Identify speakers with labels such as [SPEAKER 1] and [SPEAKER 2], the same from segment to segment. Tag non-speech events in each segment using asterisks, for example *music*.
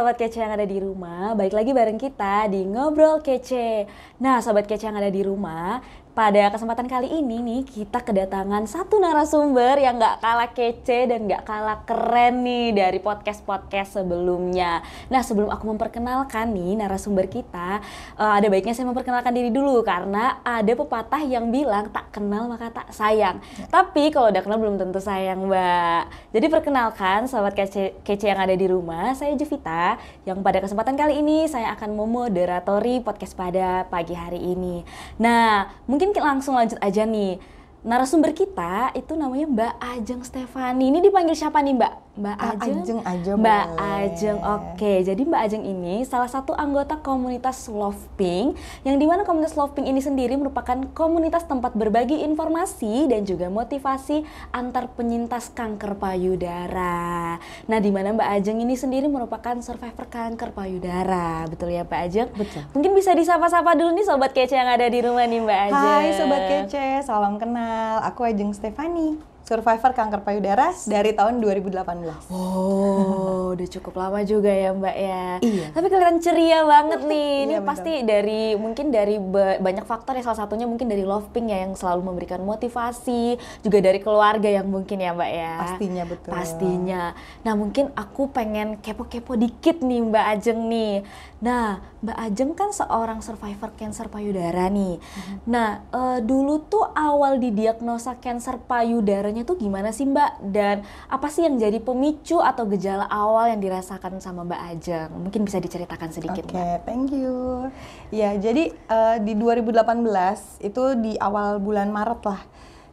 [SPEAKER 1] sobat kece yang ada di rumah, baik lagi bareng kita di Ngobrol Kece. Nah, sobat kece yang ada di rumah, pada kesempatan kali ini nih kita kedatangan satu narasumber yang gak kalah kece dan gak kalah keren nih dari podcast-podcast sebelumnya. Nah sebelum aku memperkenalkan nih narasumber kita, uh, ada baiknya saya memperkenalkan diri dulu karena ada pepatah yang bilang tak kenal maka tak sayang. Tapi kalau udah kenal belum tentu sayang mbak. Jadi perkenalkan sahabat kece, kece yang ada di rumah, saya Jevita yang pada kesempatan kali ini saya akan memoderatori podcast pada pagi hari ini. Nah mungkin mungkin langsung lanjut aja nih narasumber kita itu namanya Mbak Ajeng Stefani. Ini dipanggil siapa nih Mbak? Mbak Ajeng. Ajeng aja Mbak boleh. Ajeng. Oke, jadi Mbak Ajeng ini salah satu anggota komunitas Love Pink yang dimana komunitas Love Pink ini sendiri merupakan komunitas tempat berbagi informasi dan juga motivasi antar penyintas kanker payudara. Nah, dimana Mbak Ajeng ini sendiri merupakan survivor kanker payudara, betul ya Mbak Ajeng? Betul. Mungkin bisa disapa-sapa dulu nih sobat kece yang ada di rumah nih Mbak Ajeng. Hai sobat kece, salam kenal. Aku Ajeng Stefani survivor kanker payudara dari tahun 2018. Wow, udah cukup lama juga ya Mbak ya. Iya. Tapi kelihatan ceria banget nih. Ini iya, pasti dari mungkin dari banyak faktor ya salah satunya mungkin dari Love Pink ya yang selalu memberikan motivasi, juga dari keluarga yang mungkin ya Mbak ya. Pastinya betul. Pastinya. Nah, mungkin aku pengen kepo-kepo dikit nih Mbak Ajeng nih. Nah, Mbak Ajeng kan seorang survivor kanker payudara nih. Hmm. Nah, e, dulu tuh awal didiagnosa kanker payudaranya tuh gimana sih Mbak? Dan apa sih yang jadi pemicu atau gejala awal yang dirasakan sama Mbak Ajeng? Mungkin bisa diceritakan sedikit Oke, okay, thank you. Ya, jadi
[SPEAKER 2] e, di 2018 itu di awal bulan Maret lah.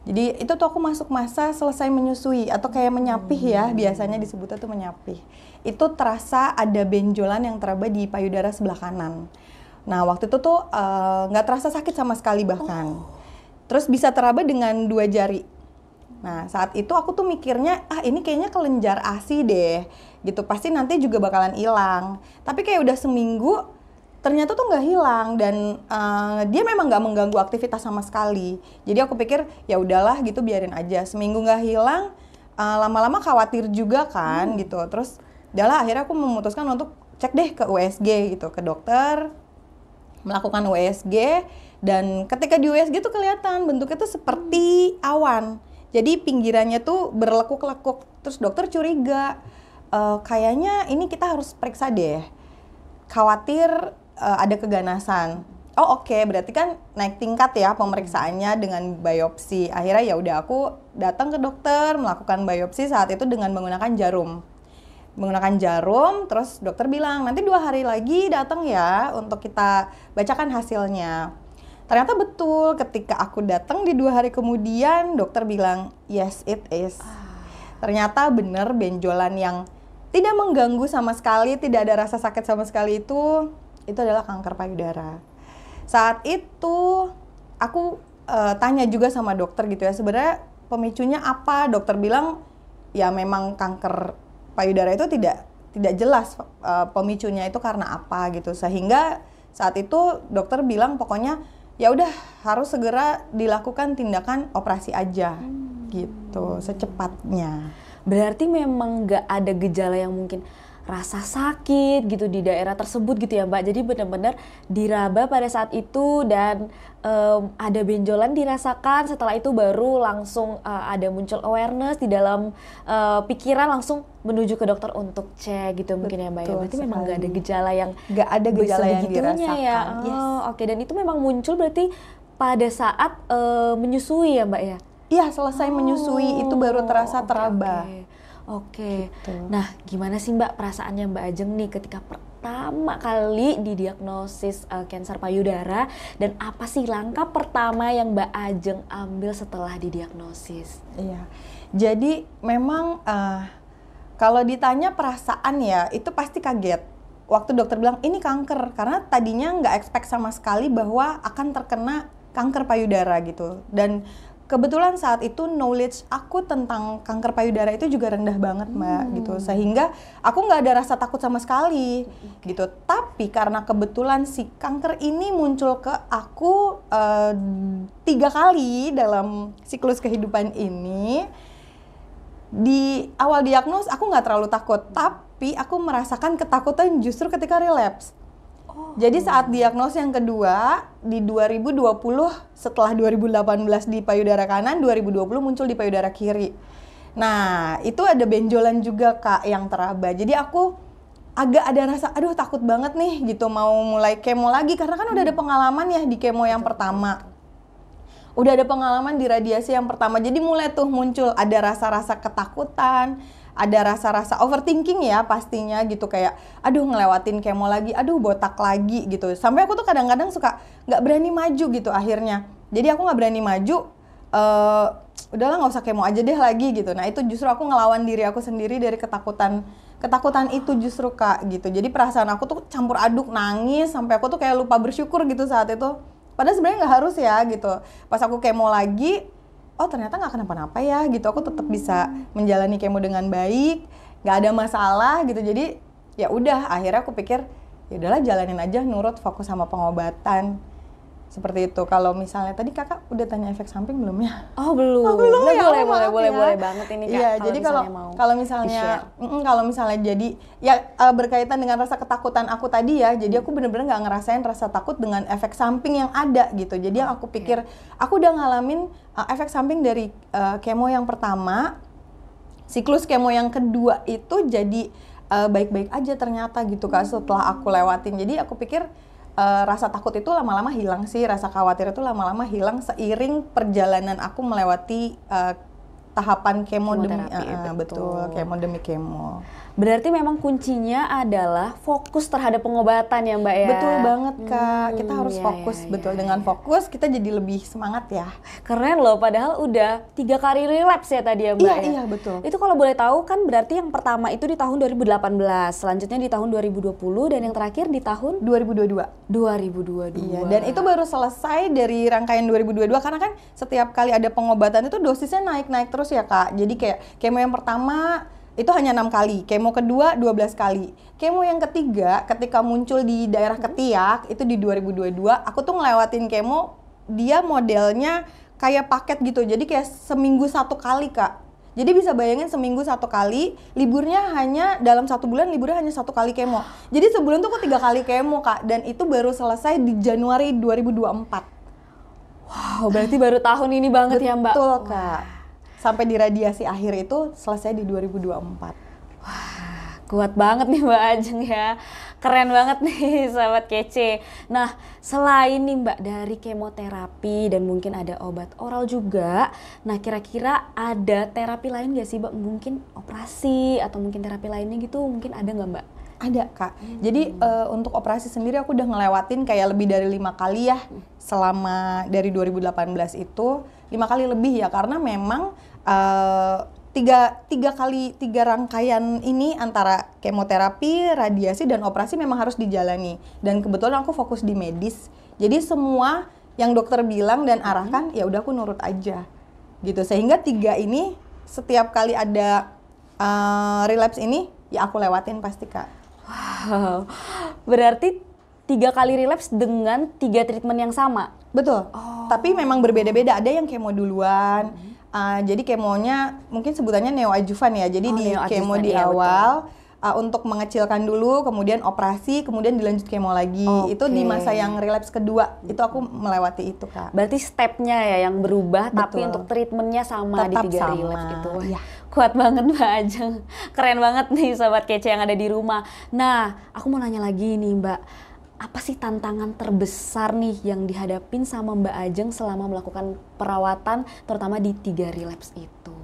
[SPEAKER 2] Jadi itu tuh aku masuk masa selesai menyusui atau kayak menyapih ya, hmm. biasanya disebutnya tuh menyapih itu terasa ada benjolan yang teraba di payudara sebelah kanan. Nah, waktu itu tuh eh, nggak uh, terasa sakit sama sekali bahkan. Oh. Terus bisa teraba dengan dua jari. Nah, saat itu aku tuh mikirnya, ah ini kayaknya kelenjar ASI deh. Gitu, pasti nanti juga bakalan hilang. Tapi kayak udah seminggu, ternyata tuh nggak hilang dan uh, dia memang nggak mengganggu aktivitas sama sekali. Jadi aku pikir ya udahlah gitu biarin aja. Seminggu nggak hilang, eh, lama-lama uh, khawatir juga kan hmm. gitu. Terus adalah akhirnya aku memutuskan untuk cek deh ke USG gitu, ke dokter melakukan USG dan ketika di USG tuh kelihatan bentuknya tuh seperti awan. Jadi pinggirannya tuh berlekuk-lekuk. Terus dokter curiga, e, kayaknya ini kita harus periksa deh. Khawatir e, ada keganasan. Oh oke, okay. berarti kan naik tingkat ya pemeriksaannya dengan biopsi. Akhirnya ya udah aku datang ke dokter melakukan biopsi saat itu dengan menggunakan jarum menggunakan jarum terus dokter bilang nanti dua hari lagi datang ya untuk kita bacakan hasilnya ternyata betul ketika aku datang di dua hari kemudian dokter bilang yes it is ah. ternyata bener benjolan yang tidak mengganggu sama sekali tidak ada rasa sakit sama sekali itu itu adalah kanker payudara saat itu aku uh, tanya juga sama dokter gitu ya sebenarnya pemicunya apa dokter bilang ya memang kanker payudara itu tidak tidak jelas uh, pemicunya itu karena apa gitu sehingga saat itu dokter bilang pokoknya ya udah harus segera dilakukan tindakan operasi aja hmm.
[SPEAKER 1] gitu secepatnya berarti memang nggak ada gejala yang mungkin rasa sakit gitu di daerah tersebut gitu ya Mbak. Jadi benar-benar diraba pada saat itu dan um, ada benjolan dirasakan. Setelah itu baru langsung uh, ada muncul awareness di dalam uh, pikiran langsung menuju ke dokter untuk cek gitu Betul mungkin ya Mbak. Ya. Berarti memang nggak ada gejala yang nggak ada gejala yang ya. dirasakan. Ya. Yes. Oh, oke okay. dan itu memang muncul berarti pada saat uh, menyusui ya Mbak ya. Iya, selesai oh, menyusui itu baru terasa teraba. Okay, okay. Oke. Gitu. Nah, gimana sih Mbak perasaannya Mbak Ajeng nih ketika pertama kali didiagnosis uh, kanker payudara dan apa sih langkah pertama yang Mbak Ajeng ambil setelah didiagnosis? Iya. Jadi memang uh, kalau ditanya perasaan ya
[SPEAKER 2] itu pasti kaget. Waktu dokter bilang ini kanker karena tadinya nggak expect sama sekali bahwa akan terkena kanker payudara gitu dan kebetulan saat itu knowledge aku tentang kanker payudara itu juga rendah banget mbak hmm. gitu sehingga aku nggak ada rasa takut sama sekali okay. gitu tapi karena kebetulan si kanker ini muncul ke aku uh, tiga kali dalam siklus kehidupan ini di awal diagnos aku nggak terlalu takut tapi aku merasakan ketakutan justru ketika relapse Oh. Jadi saat diagnos yang kedua di 2020 setelah 2018 di payudara kanan, 2020 muncul di payudara kiri. Nah, itu ada benjolan juga Kak yang teraba. Jadi aku agak ada rasa aduh takut banget nih gitu mau mulai kemo lagi karena kan udah ada hmm. pengalaman ya di kemo yang pertama udah ada pengalaman di radiasi yang pertama jadi mulai tuh muncul ada rasa-rasa ketakutan ada rasa-rasa overthinking ya pastinya gitu kayak aduh ngelewatin kemo lagi, aduh botak lagi gitu. Sampai aku tuh kadang-kadang suka nggak berani maju gitu akhirnya. Jadi aku nggak berani maju. Uh, udahlah nggak usah kemo aja deh lagi gitu. Nah itu justru aku ngelawan diri aku sendiri dari ketakutan ketakutan itu justru kak gitu. Jadi perasaan aku tuh campur aduk nangis sampai aku tuh kayak lupa bersyukur gitu saat itu. Padahal sebenarnya nggak harus ya gitu. Pas aku kemo lagi, oh ternyata nggak kenapa-napa ya gitu aku tetap bisa menjalani kemo dengan baik nggak ada masalah gitu jadi ya udah akhirnya aku pikir ya udahlah jalanin aja nurut fokus sama pengobatan seperti itu. Kalau misalnya tadi kakak udah tanya efek samping belum ya?
[SPEAKER 1] Oh belum. Oh, belum nah, ya? boleh, ya, boleh, boleh, ya. boleh, boleh banget ini kak. Iya, kalau jadi kalau
[SPEAKER 2] kalau misalnya kalau misalnya jadi ya uh, berkaitan dengan rasa ketakutan aku tadi ya. Jadi aku bener-bener nggak -bener ngerasain rasa takut dengan efek samping yang ada gitu. Jadi yang aku pikir aku udah ngalamin uh, efek samping dari uh, kemo yang pertama, siklus kemo yang kedua itu jadi baik-baik uh, aja ternyata gitu kak. Setelah aku lewatin, jadi aku pikir uh, rasa takut itu lama-lama hilang sih, rasa khawatir itu lama-lama hilang seiring perjalanan aku melewati uh,
[SPEAKER 1] tahapan kemo demi uh, betul. betul kemo demi kemo. Berarti memang kuncinya adalah fokus terhadap pengobatan ya Mbak ya. Betul banget Kak. Hmm, kita harus iya, fokus Iya, betul iya, dengan iya. fokus kita jadi lebih semangat ya. Keren loh padahal udah tiga kali relapse ya tadi ya Mbak. Iya ya. iya betul. Itu kalau boleh tahu kan berarti yang pertama itu di tahun 2018, selanjutnya di tahun 2020 dan yang terakhir di tahun 2022. 2022. Iya, dan itu baru
[SPEAKER 2] selesai dari rangkaian 2022 karena kan setiap kali ada pengobatan itu dosisnya naik-naik terus ya Kak. Jadi kayak kemo yang pertama itu hanya enam kali. Kemo kedua 12 kali. Kemo yang ketiga ketika muncul di daerah ketiak itu di 2022 aku tuh ngelewatin kemo dia modelnya kayak paket gitu. Jadi kayak seminggu satu kali, Kak. Jadi bisa bayangin seminggu satu kali, liburnya hanya dalam satu bulan liburnya hanya satu kali kemo. Jadi sebulan tuh aku tiga kali kemo kak, dan itu baru selesai di Januari 2024. Wow, berarti baru tahun ini banget Betul, ya mbak. Betul kak. Wow sampai
[SPEAKER 1] di radiasi akhir itu selesai di 2024. Wah, kuat banget nih Mbak Ajeng ya. Keren banget nih *laughs* sahabat kece. Nah, selain nih Mbak dari kemoterapi dan mungkin ada obat oral juga, nah kira-kira ada terapi lain gak sih Mbak? Mungkin operasi atau mungkin terapi lainnya gitu mungkin ada nggak Mbak?
[SPEAKER 2] Ada kak. Hmm. Jadi uh, eh, untuk operasi sendiri aku udah ngelewatin kayak lebih dari lima kali ya hmm. selama dari 2018 itu lima kali lebih ya karena memang uh, tiga tiga kali tiga rangkaian ini antara kemoterapi, radiasi dan operasi memang harus dijalani dan kebetulan aku fokus di medis jadi semua yang dokter bilang dan mm-hmm. arahkan ya udah aku nurut aja gitu sehingga tiga ini setiap kali ada uh, relapse ini ya aku lewatin pasti kak. Wow, berarti tiga kali relapse dengan tiga treatment yang sama. Betul. Oh tapi memang berbeda-beda. Ada yang kemo duluan. Hmm. Uh, jadi kemonya mungkin sebutannya neo neoadjuvan ya. Jadi oh, di kemo di ya, awal uh, untuk mengecilkan dulu, kemudian operasi, kemudian dilanjut kemo lagi. Okay. Itu di masa yang relapse kedua, itu aku
[SPEAKER 1] melewati itu kak. Berarti stepnya ya yang berubah, Betul. tapi untuk treatmentnya sama Tetap di tiga sama. relapse itu. Ya. Kuat banget Mbak Ajeng, keren banget nih sobat kece yang ada di rumah. Nah, aku mau nanya lagi nih Mbak apa sih tantangan terbesar nih yang dihadapin sama Mbak Ajeng selama melakukan perawatan terutama di tiga relapse itu?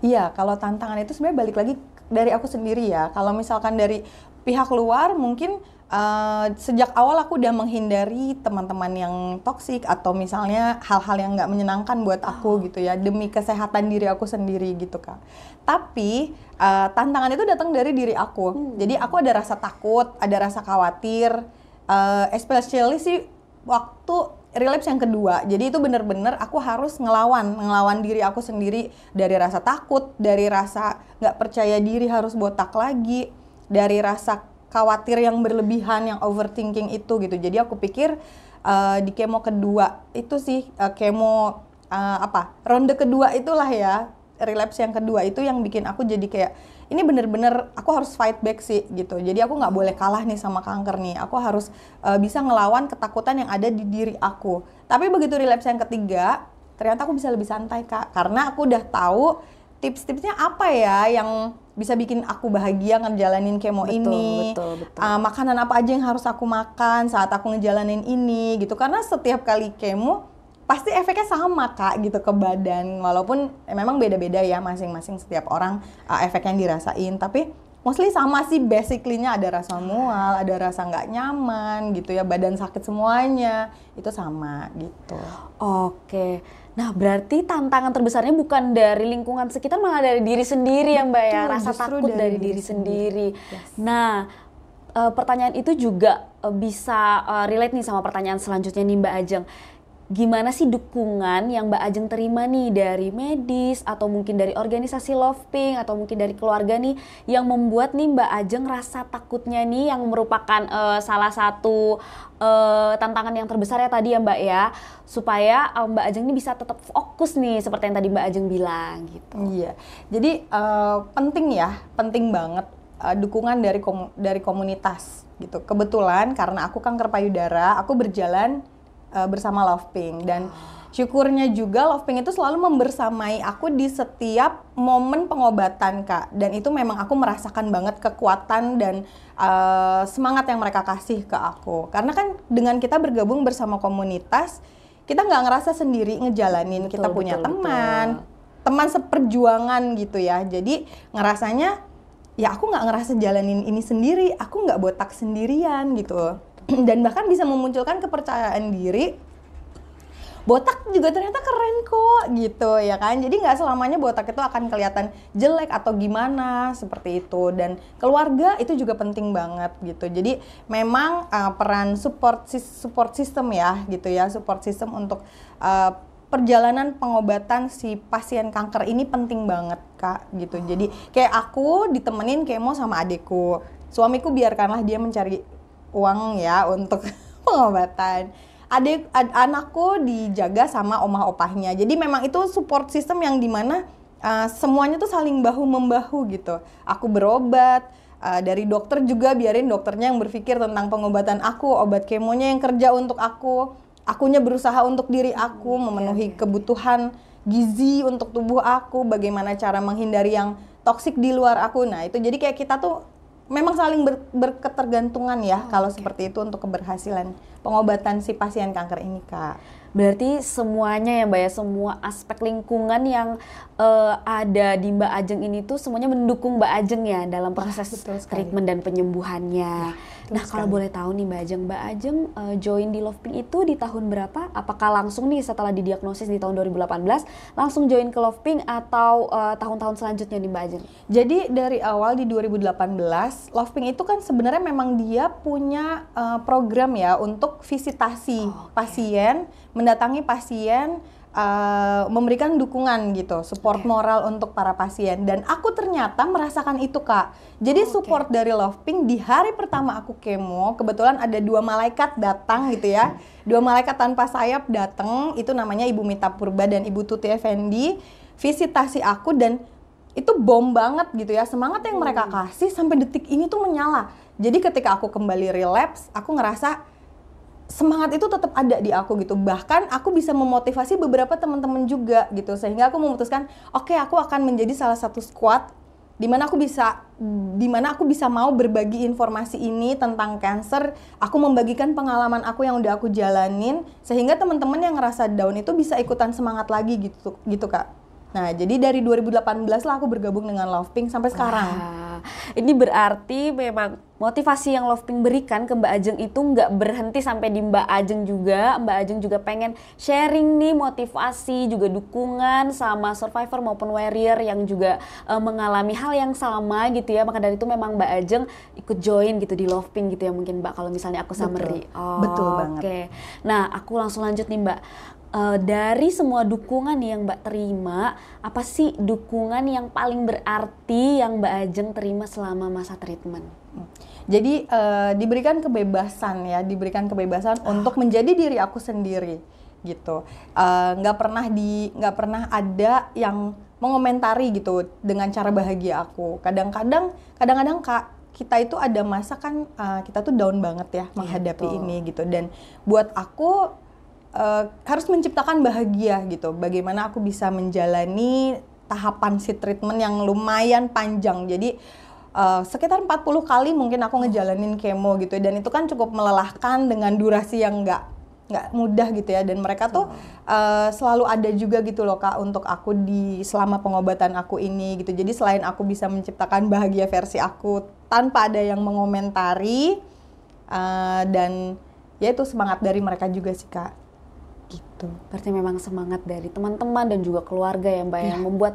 [SPEAKER 1] Iya, kalau tantangan itu sebenarnya balik lagi dari aku sendiri ya. Kalau misalkan dari
[SPEAKER 2] pihak luar mungkin Uh, sejak awal aku udah menghindari teman-teman yang toksik atau misalnya hal-hal yang nggak menyenangkan buat aku oh. gitu ya demi kesehatan diri aku sendiri gitu kak. Tapi uh, tantangan itu datang dari diri aku. Hmm. Jadi aku ada rasa takut, ada rasa khawatir, uh, especially sih waktu relapse yang kedua. Jadi itu bener-bener aku harus ngelawan, ngelawan diri aku sendiri dari rasa takut, dari rasa nggak percaya diri harus botak lagi, dari rasa khawatir yang berlebihan, yang overthinking itu gitu. Jadi aku pikir uh, di kemo kedua itu sih uh, kemo uh, apa ronde kedua itulah ya relapse yang kedua itu yang bikin aku jadi kayak ini bener-bener aku harus fight back sih gitu jadi aku nggak boleh kalah nih sama kanker nih aku harus uh, bisa ngelawan ketakutan yang ada di diri aku tapi begitu relapse yang ketiga ternyata aku bisa lebih santai kak karena aku udah tahu tips-tipsnya apa ya yang bisa bikin aku bahagia ngejalanin kemo betul, ini betul, betul. Uh, makanan apa aja yang harus aku makan saat aku ngejalanin ini gitu karena setiap kali kemo pasti efeknya sama kak gitu ke badan walaupun eh, memang beda-beda ya masing-masing setiap orang uh, efek yang dirasain tapi mostly sama sih basically-nya ada rasa mual, ada rasa nggak nyaman gitu ya, badan sakit semuanya, itu sama gitu.
[SPEAKER 1] Oke. Nah, berarti tantangan terbesarnya bukan dari lingkungan sekitar malah dari diri sendiri ya, Mbak ya, rasa takut dari, dari diri sendiri. sendiri. Yes. Nah, Uh, pertanyaan itu juga uh, bisa uh, relate nih sama pertanyaan selanjutnya nih Mbak Ajeng gimana sih dukungan yang Mbak Ajeng terima nih dari medis atau mungkin dari organisasi Love Pink atau mungkin dari keluarga nih yang membuat nih Mbak Ajeng rasa takutnya nih yang merupakan uh, salah satu uh, tantangan yang terbesar ya tadi ya Mbak ya supaya uh, Mbak Ajeng ini bisa tetap fokus nih seperti yang tadi Mbak Ajeng bilang gitu. Iya. Jadi uh, penting ya, penting banget uh, dukungan dari kom
[SPEAKER 2] dari komunitas gitu. Kebetulan karena aku kanker payudara, aku berjalan uh, bersama Pink dan syukurnya juga Love Pink itu selalu membersamai aku di setiap momen pengobatan kak dan itu memang aku merasakan banget kekuatan dan uh, semangat yang mereka kasih ke aku karena kan dengan kita bergabung bersama komunitas kita nggak ngerasa sendiri ngejalanin betul, kita punya betul, teman betul. teman seperjuangan gitu ya jadi ngerasanya ya aku nggak ngerasa jalanin ini sendiri aku nggak botak sendirian gitu *clears throat* dan bahkan bisa memunculkan kepercayaan diri botak juga ternyata keren kok gitu ya kan jadi nggak selamanya botak itu akan kelihatan jelek atau gimana seperti itu dan keluarga itu juga penting banget gitu jadi memang uh, peran support support system ya gitu ya support system untuk uh, perjalanan pengobatan si pasien kanker ini penting banget kak gitu jadi kayak aku ditemenin kemo sama adekku suamiku biarkanlah dia mencari uang ya untuk *laughs* pengobatan adik ad, anakku dijaga sama omah opahnya jadi memang itu support system yang dimana uh, semuanya tuh saling bahu membahu gitu aku berobat uh, dari dokter juga biarin dokternya yang berpikir tentang pengobatan aku obat kemonya yang kerja untuk aku akunya berusaha untuk diri aku hmm, iya, memenuhi iya. kebutuhan gizi untuk tubuh aku bagaimana cara menghindari yang toksik di luar aku nah itu jadi kayak kita tuh memang saling ber, berketergantungan ya oh, kalau okay. seperti itu untuk keberhasilan pengobatan si pasien kanker ini
[SPEAKER 1] kak. Berarti semuanya ya mbak ya semua aspek lingkungan yang uh, ada di mbak Ajeng ini tuh semuanya mendukung mbak Ajeng ya dalam proses oh, treatment dan penyembuhannya. Ya Betul nah sekali. kalau boleh tahu nih Mbak Ajeng, Mbak Ajeng uh, join di Love Pink itu di tahun berapa? Apakah langsung nih setelah didiagnosis di tahun 2018 langsung join ke Love Pink atau tahun eh, tahun-tahun selanjutnya nih Mbak Ajeng? Jadi dari awal di 2018 Love Pink itu kan
[SPEAKER 2] sebenarnya memang dia punya uh, program ya untuk visitasi oh, okay. pasien, mendatangi pasien uh, memberikan dukungan gitu, support okay. moral untuk para pasien. Dan aku ternyata merasakan itu kak. Jadi okay. support dari Love Pink di hari pertama aku kemo, kebetulan ada dua malaikat datang gitu ya, *laughs* dua malaikat tanpa sayap datang. Itu namanya Ibu Mita Purba dan Ibu Tuti Effendi visitasi aku dan itu bom banget gitu ya semangat yang mereka oh. kasih sampai detik ini tuh menyala. Jadi ketika aku kembali relapse, aku ngerasa semangat itu tetap ada di aku gitu bahkan aku bisa memotivasi beberapa teman-teman juga gitu sehingga aku memutuskan oke okay, aku akan menjadi salah satu squad di mana aku bisa di mana aku bisa mau berbagi informasi ini tentang cancer aku membagikan pengalaman aku yang udah aku jalanin sehingga teman-teman yang ngerasa down itu bisa ikutan semangat lagi gitu gitu kak Nah, jadi dari
[SPEAKER 1] 2018 lah aku bergabung dengan Love Pink sampai sekarang. Wah, ini berarti memang motivasi yang Love Pink berikan ke Mbak Ajeng itu nggak berhenti sampai di Mbak Ajeng juga. Mbak Ajeng juga pengen sharing nih motivasi, juga dukungan sama survivor maupun warrior yang juga e, mengalami hal yang sama gitu ya. Maka dari itu memang Mbak Ajeng ikut join gitu di Love Pink gitu ya mungkin Mbak kalau misalnya aku summary. Betul, oh, Betul banget. Oke. Okay. Nah, aku langsung lanjut nih Mbak uh, dari semua dukungan yang Mbak terima, apa sih dukungan yang paling berarti yang Mbak Ajeng terima selama masa treatment? Hmm. Jadi uh, diberikan kebebasan ya, diberikan kebebasan oh. untuk menjadi diri aku sendiri
[SPEAKER 2] gitu. Eh, nggak uh, pernah di, nggak pernah ada yang mengomentari gitu dengan cara bahagia aku. Kadang-kadang, kadang-kadang kak kita itu ada masa kan uh, kita tuh down banget ya menghadapi gitu. ini gitu dan buat aku uh, harus menciptakan bahagia gitu. Bagaimana aku bisa menjalani tahapan si treatment yang lumayan panjang. Jadi uh, sekitar 40 kali mungkin aku ngejalanin kemo gitu dan itu kan cukup melelahkan dengan durasi yang enggak nggak mudah gitu ya dan mereka tuh uh, selalu ada juga gitu loh kak untuk aku di selama pengobatan aku ini gitu jadi selain aku bisa menciptakan bahagia versi aku tanpa ada yang
[SPEAKER 1] mengomentari uh, dan ya itu semangat dari mereka juga sih kak Betul. Gitu. Berarti memang semangat dari teman-teman dan juga keluarga ya Mbak ya. yang iya. membuat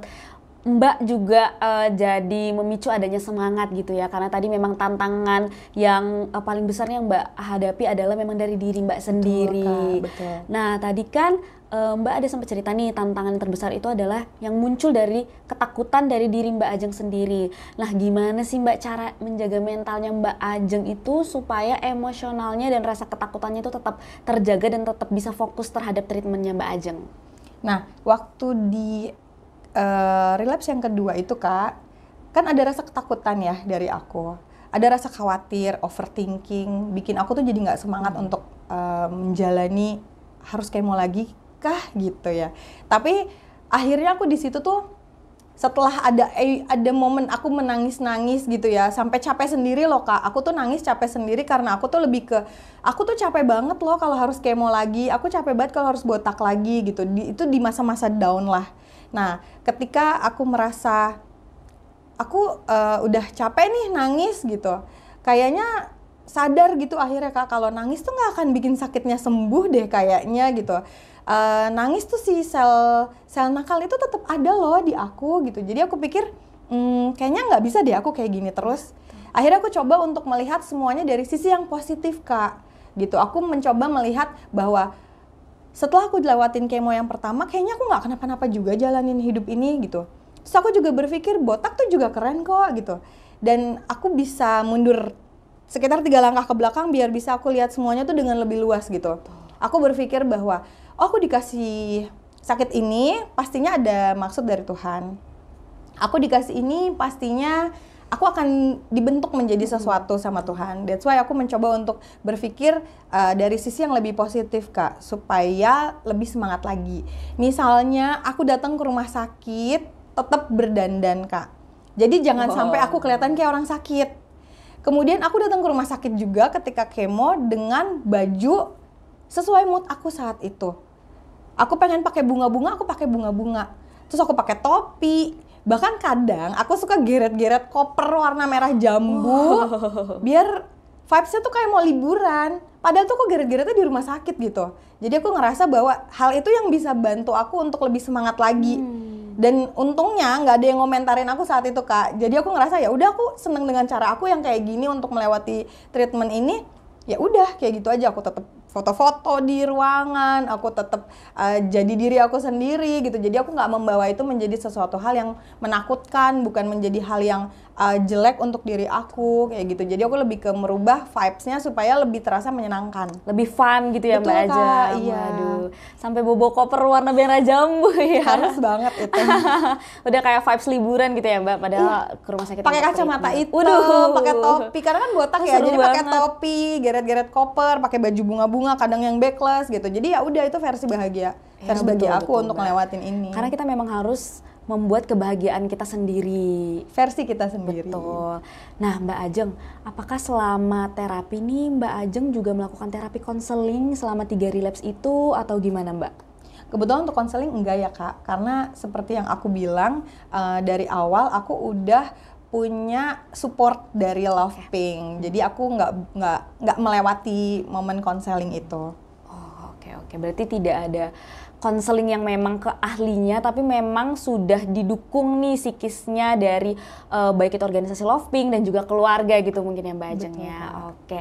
[SPEAKER 1] Mbak juga uh, jadi memicu adanya semangat gitu ya karena tadi memang tantangan yang uh, paling besar yang Mbak hadapi adalah memang dari diri Mbak sendiri. Betul, Kak, betul. Nah, tadi kan Eh, Mbak ada sempat cerita nih tantangan terbesar itu adalah yang muncul dari ketakutan dari diri Mbak Ajeng sendiri. Nah, gimana sih Mbak cara menjaga mentalnya Mbak Ajeng itu supaya emosionalnya dan rasa ketakutannya itu tetap terjaga dan tetap bisa fokus terhadap treatmentnya Mbak Ajeng? Nah, waktu di uh,
[SPEAKER 2] relapse yang kedua itu Kak, kan ada rasa ketakutan ya dari aku. Ada rasa khawatir, overthinking, bikin aku tuh jadi nggak semangat hmm. untuk uh, menjalani harus kemo lagi kah gitu ya tapi akhirnya aku di situ tuh setelah ada eh, ada momen aku menangis nangis gitu ya sampai capek sendiri loh kak aku tuh nangis capek sendiri karena aku tuh lebih ke aku tuh capek banget loh kalau harus kemo lagi aku capek banget kalau harus botak lagi gitu di, itu di masa-masa down lah nah ketika aku merasa aku uh, udah capek nih nangis gitu kayaknya sadar gitu akhirnya kak kalau nangis tuh nggak akan bikin sakitnya sembuh deh kayaknya gitu uh, nangis tuh si sel sel nakal itu tetap ada loh di aku gitu jadi aku pikir hmm, kayaknya nggak bisa deh aku kayak gini terus akhirnya aku coba untuk melihat semuanya dari sisi yang positif kak gitu aku mencoba melihat bahwa setelah aku lewatin kemo yang pertama kayaknya aku nggak kenapa-napa juga jalanin hidup ini gitu terus aku juga berpikir botak tuh juga keren kok gitu dan aku bisa mundur sekitar tiga langkah ke belakang biar bisa aku lihat semuanya tuh dengan lebih luas gitu. Aku berpikir bahwa oh aku dikasih sakit ini pastinya ada maksud dari Tuhan. Aku dikasih ini pastinya aku akan dibentuk menjadi sesuatu sama Tuhan. That's why aku mencoba untuk berpikir uh, dari sisi yang lebih positif, Kak, supaya lebih semangat lagi. Misalnya aku datang ke rumah sakit tetap berdandan, Kak. Jadi jangan wow. sampai aku kelihatan kayak orang sakit Kemudian aku datang ke rumah sakit juga ketika kemo dengan baju sesuai mood aku saat itu. Aku pengen pakai bunga-bunga, aku pakai bunga-bunga. Terus aku pakai topi, bahkan kadang aku suka geret-geret koper warna merah jambu
[SPEAKER 1] Oh. biar
[SPEAKER 2] vibesnya tuh kayak mau liburan padahal tuh aku geret-geretnya di rumah sakit gitu jadi aku ngerasa bahwa hal itu yang bisa bantu aku untuk lebih semangat lagi hmm dan untungnya nggak ada yang ngomentarin aku saat itu kak jadi aku ngerasa ya udah aku seneng dengan cara aku yang kayak gini untuk melewati treatment ini ya udah kayak gitu aja aku tetap foto-foto di ruangan aku tetap uh, eh, jadi diri aku sendiri gitu jadi aku nggak membawa itu menjadi sesuatu hal yang menakutkan bukan menjadi hal yang uh, jelek untuk diri aku kayak gitu. Jadi aku lebih ke
[SPEAKER 1] merubah vibesnya supaya lebih terasa menyenangkan. Lebih fun gitu ya Betul, Mbak Aja. iya. Waduh, sampai bobo koper warna merah jambu *laughs* ya. Harus banget itu. *laughs* Udah kayak vibes liburan gitu ya Mbak padahal uh, ke rumah sakit. Pakai kacamata itu, Waduh. pakai topi karena kan botak kan ya. jadi pakai topi,
[SPEAKER 2] geret-geret koper, pakai baju bunga-bunga, kadang yang backless gitu. Jadi ya udah itu
[SPEAKER 1] versi bahagia. Iya, versi ya, bagi aku betul, untuk melewatin ngelewatin ini. Karena kita memang harus membuat kebahagiaan kita sendiri. Versi kita sendiri. Betul. Nah, Mbak Ajeng, apakah selama terapi ini Mbak Ajeng juga melakukan terapi konseling selama tiga relapse itu atau gimana Mbak? Kebetulan untuk konseling enggak ya Kak, karena seperti yang aku bilang uh,
[SPEAKER 2] dari awal aku udah punya support dari Love Pink. Jadi
[SPEAKER 1] aku nggak nggak nggak melewati momen konseling itu. Oh, oke okay, oke. Okay. Berarti tidak ada konseling yang memang ke ahlinya tapi memang sudah didukung nih psikisnya dari uh, baik itu organisasi Love dan juga keluarga gitu mungkin ya Mbak Ajeng ya. Oke.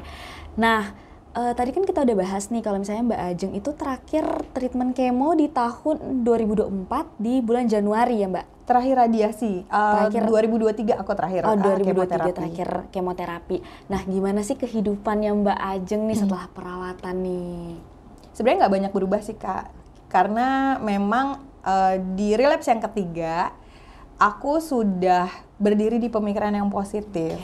[SPEAKER 1] Nah, uh, tadi kan kita udah bahas nih kalau misalnya Mbak Ajeng itu terakhir treatment kemo di tahun 2024 di bulan Januari ya Mbak? Terakhir radiasi, uh, terakhir, 2023 aku terakhir oh, 2023 kemoterapi. terakhir kemoterapi. Nah gimana sih kehidupannya Mbak Ajeng nih hmm. setelah perawatan nih? Sebenarnya nggak banyak berubah sih
[SPEAKER 2] kak karena memang uh, di relapse yang ketiga aku sudah berdiri di pemikiran yang positif.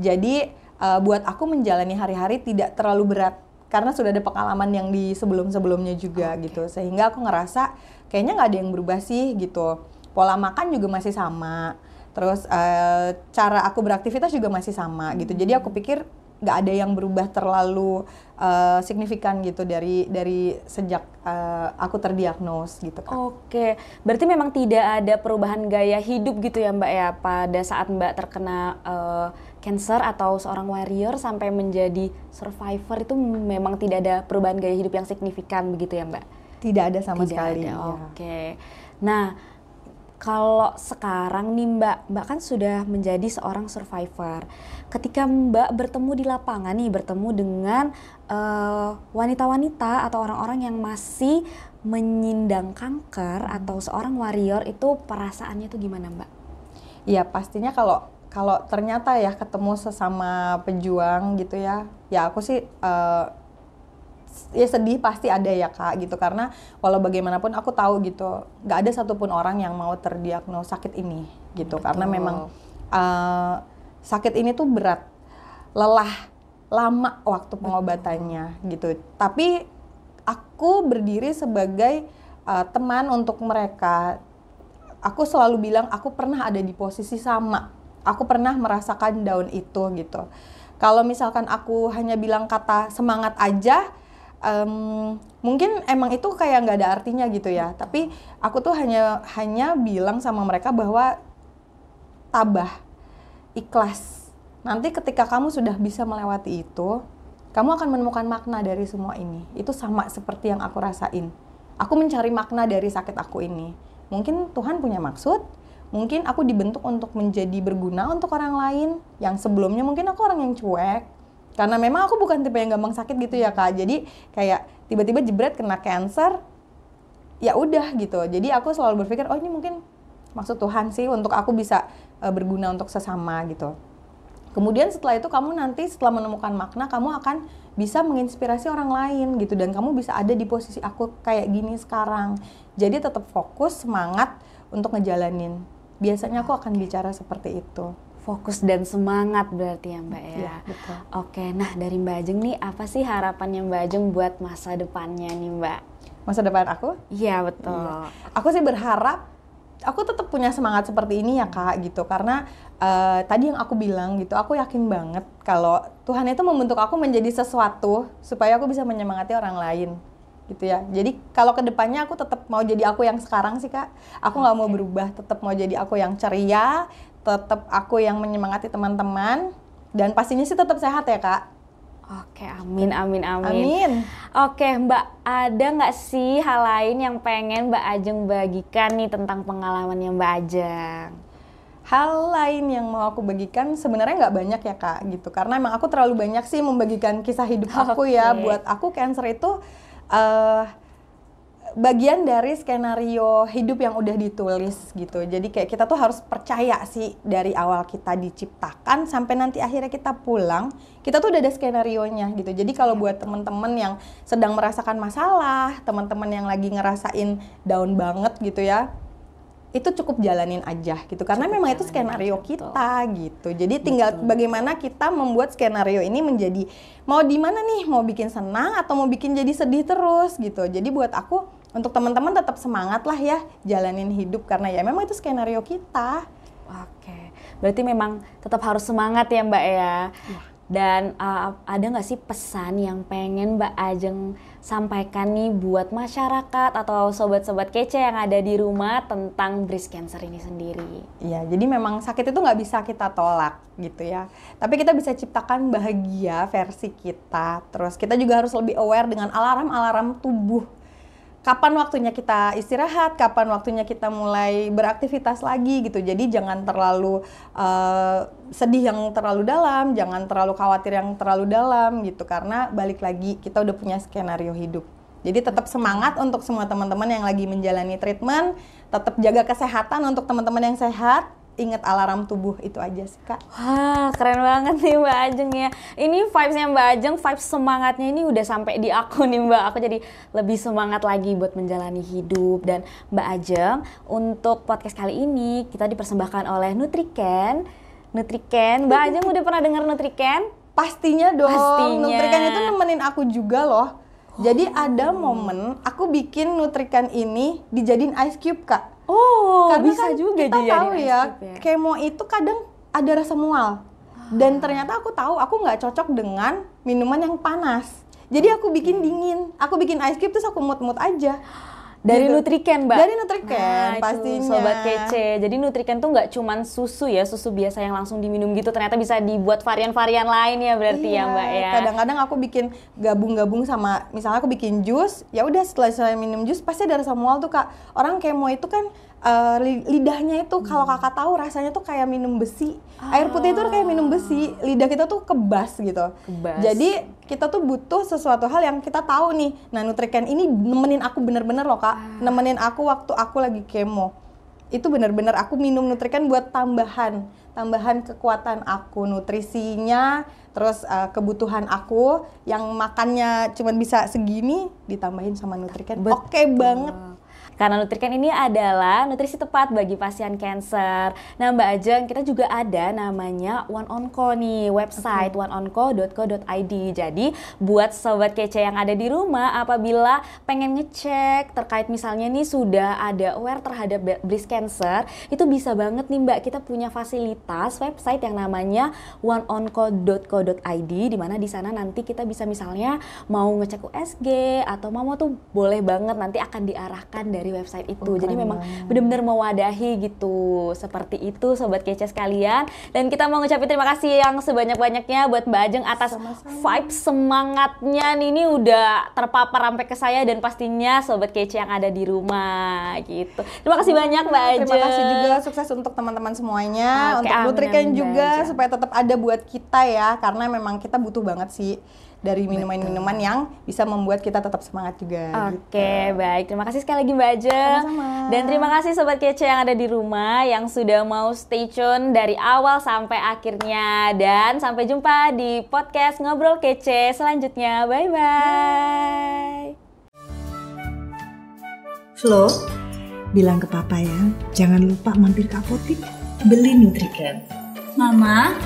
[SPEAKER 2] Jadi uh, buat aku menjalani hari-hari tidak terlalu berat karena sudah ada pengalaman yang di sebelum-sebelumnya juga okay. gitu. Sehingga aku ngerasa kayaknya nggak ada yang berubah sih gitu. Pola makan juga masih sama. Terus uh, cara aku beraktivitas juga masih sama gitu. Jadi aku pikir nggak ada yang berubah terlalu uh, signifikan gitu dari dari sejak
[SPEAKER 1] uh, aku terdiagnos gitu kan Oke, berarti memang tidak ada perubahan gaya hidup gitu ya mbak ya pada saat mbak terkena uh, cancer atau seorang warrior sampai menjadi survivor itu memang tidak ada perubahan gaya hidup yang signifikan begitu ya mbak? Tidak ada sama tidak sekali. Ada. Ya. Oke, nah kalau sekarang nih Mbak, Mbak kan sudah menjadi seorang survivor. Ketika Mbak bertemu di lapangan nih, bertemu dengan eh, wanita-wanita uh, atau orang-orang yang masih menyindang kanker hmm. atau seorang warrior itu perasaannya tuh gimana Mbak?
[SPEAKER 2] Ya pastinya kalau kalau ternyata ya ketemu sesama pejuang gitu ya, ya aku sih uh, ya sedih pasti ada ya kak gitu karena walau bagaimanapun aku tahu gitu nggak ada satupun orang yang mau terdiagnos sakit ini gitu Betul. karena memang uh, sakit ini tuh berat lelah lama waktu pengobatannya Betul. gitu tapi aku berdiri sebagai uh, teman untuk mereka aku selalu bilang aku pernah ada di posisi sama aku pernah merasakan daun itu gitu kalau misalkan aku hanya bilang kata semangat aja um, mungkin emang itu kayak nggak ada artinya gitu ya tapi aku tuh hanya hanya bilang sama mereka bahwa tabah ikhlas nanti ketika kamu sudah bisa melewati itu kamu akan menemukan makna dari semua ini itu sama seperti yang aku rasain aku mencari makna dari sakit aku ini mungkin Tuhan punya maksud mungkin aku dibentuk untuk menjadi berguna untuk orang lain yang sebelumnya mungkin aku orang yang cuek karena memang aku bukan tipe yang gampang sakit gitu ya kak jadi kayak tiba-tiba jebret kena cancer ya udah gitu jadi aku selalu berpikir oh ini mungkin maksud Tuhan sih untuk aku bisa uh, berguna untuk sesama gitu kemudian setelah itu kamu nanti setelah menemukan makna kamu akan bisa menginspirasi orang lain gitu dan kamu bisa ada di posisi aku kayak gini sekarang jadi tetap fokus semangat untuk ngejalanin biasanya
[SPEAKER 1] aku akan bicara seperti itu fokus dan semangat berarti ya Mbak ya. ya betul. Oke, nah dari Mbak Ajeng nih apa sih harapannya Mbak Ajeng buat masa depannya nih Mbak? Masa depan aku? Iya betul. Ya. Aku sih berharap aku tetap punya semangat seperti ini
[SPEAKER 2] ya kak gitu karena uh, tadi yang aku bilang gitu aku yakin banget kalau Tuhan itu membentuk aku menjadi sesuatu supaya aku bisa menyemangati orang lain gitu ya. Jadi kalau kedepannya aku tetap mau jadi aku yang sekarang sih kak. Aku nggak okay. mau berubah, tetap mau jadi aku yang ceria, tetap aku yang menyemangati teman-teman dan pastinya sih tetap sehat ya kak.
[SPEAKER 1] Oke, amin, amin, amin. Amin. Oke, Mbak, ada nggak sih hal lain yang pengen Mbak Ajeng bagikan nih tentang pengalamannya Mbak Ajeng? Hal lain yang mau aku bagikan sebenarnya nggak banyak ya kak gitu karena emang aku terlalu banyak
[SPEAKER 2] sih membagikan kisah hidup aku okay. ya buat aku cancer itu uh, bagian dari skenario hidup yang udah ditulis gitu. Jadi kayak kita tuh harus percaya sih dari awal kita diciptakan sampai nanti akhirnya kita pulang, kita tuh udah ada skenarionya gitu. Jadi kalau iya. buat temen-temen yang sedang merasakan masalah, teman-teman yang lagi ngerasain down banget gitu ya, itu cukup jalanin aja gitu karena cukup memang itu skenario aja, kita gitu jadi tinggal betul. bagaimana kita membuat skenario ini menjadi mau di mana nih mau bikin senang atau mau bikin jadi sedih terus gitu jadi buat aku
[SPEAKER 1] untuk teman-teman tetap semangat lah ya jalanin hidup karena ya memang itu skenario kita. Oke, berarti memang tetap harus semangat ya Mbak ya. Iya. Dan uh, ada nggak sih pesan yang pengen Mbak Ajeng sampaikan nih buat masyarakat atau sobat-sobat kece yang ada di rumah tentang breast cancer ini sendiri? Iya, jadi memang sakit itu nggak bisa kita tolak gitu ya. Tapi kita bisa ciptakan bahagia
[SPEAKER 2] versi kita. Terus kita juga harus lebih aware dengan alarm-alarm tubuh kapan waktunya kita istirahat, kapan waktunya kita mulai beraktivitas lagi gitu. Jadi jangan terlalu uh, sedih yang terlalu dalam, jangan terlalu khawatir yang terlalu dalam gitu karena balik lagi kita udah punya skenario hidup. Jadi tetap semangat untuk semua teman-teman yang lagi menjalani treatment, tetap jaga kesehatan untuk teman-teman yang sehat,
[SPEAKER 1] inget alarm tubuh itu aja sih kak. Wah keren banget nih Mbak Ajeng ya. Ini vibesnya Mbak Ajeng, vibes semangatnya ini udah sampai di aku nih Mbak. Aku jadi lebih semangat lagi buat menjalani hidup dan Mbak Ajeng untuk podcast kali ini kita dipersembahkan oleh Nutriken. Nutriken, Mbak Ajeng udah pernah dengar Nutriken? Pastinya dong. Pastinya. Nutriken itu nemenin aku juga loh. Jadi oh, ada gitu. momen aku
[SPEAKER 2] bikin Nutrikan ini dijadiin ice cube kak. Oh, Karena bisa kan juga kita tahu ya, ya, kemo itu kadang ada rasa mual. Dan ah. ternyata aku tahu aku nggak cocok dengan minuman yang panas. Jadi aku bikin dingin, aku bikin ice cube terus aku mut-mut aja dari gitu.
[SPEAKER 1] Nutriken mbak dari Nutriken nah, pastinya sobat kece jadi Nutriken tuh nggak cuma susu ya susu biasa yang langsung diminum gitu ternyata bisa dibuat varian-varian lain ya berarti ya, iya, ya mbak ya kadang-kadang aku bikin
[SPEAKER 2] gabung-gabung sama misalnya aku bikin jus ya udah setelah saya minum jus pasti ada rasa mual tuh kak orang kemo itu kan Eh, lidahnya itu kalau hmm. kakak tahu rasanya tuh kayak minum besi. Ah. Air putih itu kayak minum ah. besi, lidah kita tuh kebas gitu. Kebas. Jadi kita tuh butuh sesuatu hal yang kita tahu nih. Nah, nutrikan ini nemenin aku bener-bener loh, Kak. Ah. Nemenin aku waktu aku lagi kemo. Itu bener-bener aku minum nutrikan buat tambahan, tambahan kekuatan aku, nutrisinya, terus uh, kebutuhan aku yang makannya cuma bisa segini ditambahin sama nutrikan Oke okay
[SPEAKER 1] banget karena Nutrikan ini adalah nutrisi tepat bagi pasien kanker. Nah, Mbak Ajeng, kita juga ada namanya One Onco nih, website okay. oneonco.co.id. Jadi, buat sobat kece yang ada di rumah apabila pengen ngecek terkait misalnya nih sudah ada aware terhadap breast cancer, itu bisa banget nih Mbak, kita punya fasilitas website yang namanya oneonco.co.id di mana di sana nanti kita bisa misalnya mau ngecek USG atau mau tuh boleh banget nanti akan diarahkan dari dari website itu. Oh, Jadi memang benar-benar mewadahi gitu. Seperti itu sobat kece sekalian. Dan kita mau ngucapin terima kasih yang sebanyak-banyaknya buat Mbak Ajeng atas Sama-sama. vibe semangatnya nih ini udah terpapar sampai ke saya dan pastinya sobat kece yang ada di rumah gitu. Terima kasih banyak Mbak Ajeng. Terima kasih juga
[SPEAKER 2] sukses untuk teman-teman semuanya, okay, untuk Putri kan juga supaya tetap ada buat kita ya karena memang kita butuh
[SPEAKER 1] banget sih dari minuman-minuman yang bisa membuat kita tetap semangat juga. Oke, okay, gitu. baik. Terima kasih sekali lagi Mbak Ajeng. Sama-sama. Dan terima kasih Sobat Kece yang ada di rumah yang sudah mau stay tune dari awal sampai akhirnya. Dan sampai jumpa di podcast Ngobrol Kece selanjutnya. Bye-bye. Flo, bilang ke papa ya, jangan lupa mampir ke apotik, beli Nutrigen. Mama,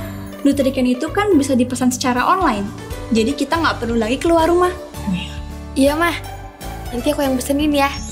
[SPEAKER 1] Nutriken itu kan bisa dipesan secara online. Jadi kita nggak perlu lagi keluar rumah. Iya mah, nanti aku yang pesenin ya.